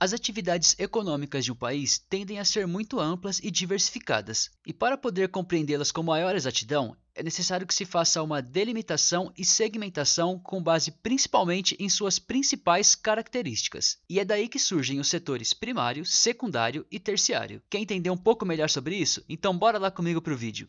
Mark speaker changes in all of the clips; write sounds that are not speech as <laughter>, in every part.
Speaker 1: As atividades econômicas de um país tendem a ser muito amplas e diversificadas, e para poder compreendê-las com maior exatidão, é necessário que se faça uma delimitação e segmentação com base principalmente em suas principais características. E é daí que surgem os setores primário, secundário e terciário. Quer entender um pouco melhor sobre isso? Então bora lá comigo para o vídeo.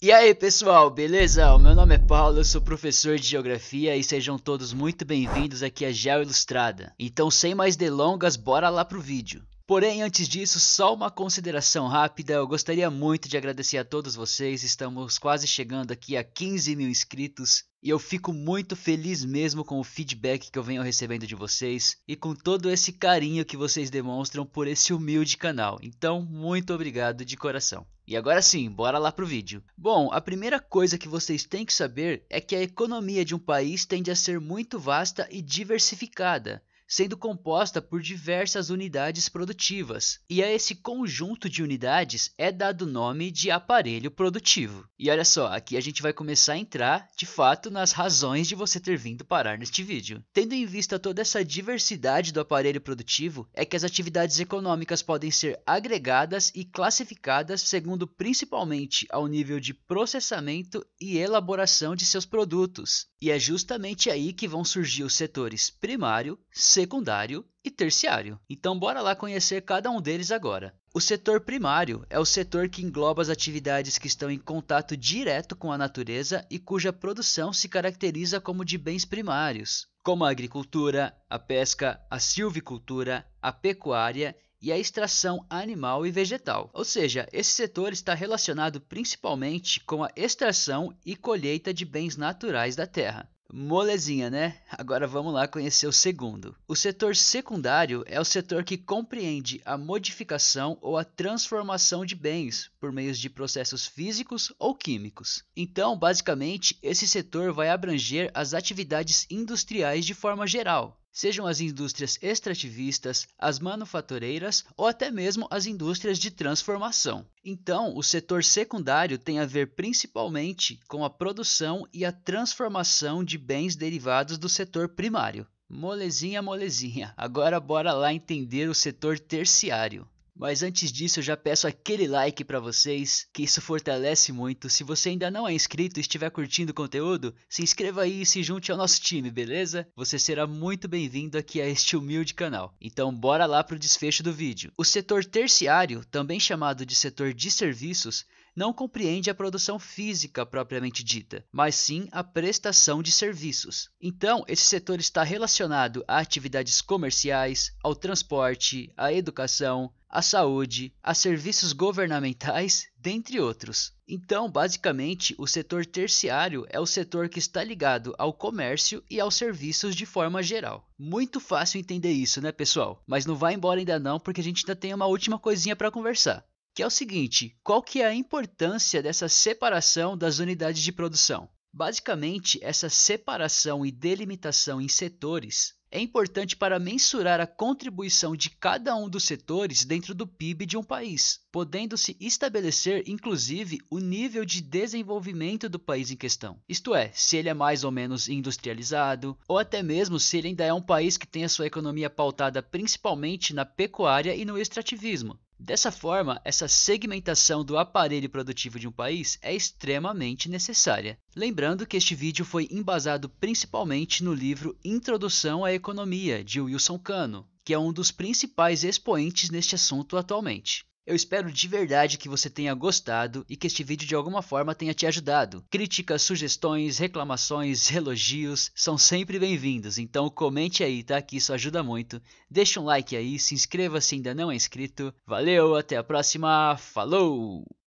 Speaker 1: E aí pessoal, beleza? O meu nome é Paulo, eu sou professor de Geografia e sejam todos muito bem-vindos aqui a Geo Ilustrada. Então, sem mais delongas, bora lá pro vídeo. Porém, antes disso, só uma consideração rápida. Eu gostaria muito de agradecer a todos vocês. Estamos quase chegando aqui a 15 mil inscritos. E eu fico muito feliz mesmo com o feedback que eu venho recebendo de vocês e com todo esse carinho que vocês demonstram por esse humilde canal. Então, muito obrigado de coração. E agora sim, bora lá pro vídeo. Bom, a primeira coisa que vocês têm que saber é que a economia de um país tende a ser muito vasta e diversificada sendo composta por diversas unidades produtivas, e a esse conjunto de unidades é dado o nome de aparelho produtivo. E olha só, aqui a gente vai começar a entrar, de fato, nas razões de você ter vindo parar neste vídeo. Tendo em vista toda essa diversidade do aparelho produtivo, é que as atividades econômicas podem ser agregadas e classificadas segundo principalmente ao nível de processamento e elaboração de seus produtos, e é justamente aí que vão surgir os setores primário, secundário e terciário. Então bora lá conhecer cada um deles agora. O setor primário é o setor que engloba as atividades que estão em contato direto com a natureza e cuja produção se caracteriza como de bens primários, como a agricultura, a pesca, a silvicultura, a pecuária e a extração animal e vegetal. Ou seja, esse setor está relacionado principalmente com a extração e colheita de bens naturais da terra. Molezinha, né? Agora vamos lá conhecer o segundo. O setor secundário é o setor que compreende a modificação ou a transformação de bens por meio de processos físicos ou químicos. Então, basicamente, esse setor vai abranger as atividades industriais de forma geral, sejam as indústrias extrativistas, as manufatureiras ou até mesmo as indústrias de transformação. Então, o setor secundário tem a ver principalmente com a produção e a transformação de bens derivados do setor primário. Molezinha, molezinha. Agora bora lá entender o setor terciário. Mas antes disso, eu já peço aquele like para vocês, que isso fortalece muito. Se você ainda não é inscrito e estiver curtindo o conteúdo, se inscreva aí e se junte ao nosso time, beleza? Você será muito bem-vindo aqui a este humilde canal. Então, bora lá pro desfecho do vídeo. O setor terciário, também chamado de setor de serviços, não compreende a produção física propriamente dita, mas sim a prestação de serviços. Então, esse setor está relacionado a atividades comerciais, ao transporte, à educação, à saúde, a serviços governamentais, <laughs> dentre outros. Então, basicamente, o setor terciário é o setor que está ligado ao comércio e aos serviços de forma geral. Muito fácil entender isso, né, pessoal? Mas não vá embora ainda não, porque a gente ainda tem uma última coisinha para conversar que é o seguinte: qual que é a importância dessa separação das unidades de produção? Basicamente, essa separação e delimitação em setores é importante para mensurar a contribuição de cada um dos setores dentro do PIB de um país, podendo-se estabelecer inclusive o nível de desenvolvimento do país em questão. Isto é, se ele é mais ou menos industrializado, ou até mesmo se ele ainda é um país que tem a sua economia pautada principalmente na pecuária e no extrativismo. Dessa forma, essa segmentação do aparelho produtivo de um país é extremamente necessária. Lembrando que este vídeo foi embasado principalmente no livro Introdução à Economia, de Wilson Cano, que é um dos principais expoentes neste assunto atualmente. Eu espero de verdade que você tenha gostado e que este vídeo de alguma forma tenha te ajudado. Críticas, sugestões, reclamações, elogios são sempre bem-vindos, então comente aí, tá? Que isso ajuda muito. Deixa um like aí, se inscreva se ainda não é inscrito. Valeu, até a próxima, falou!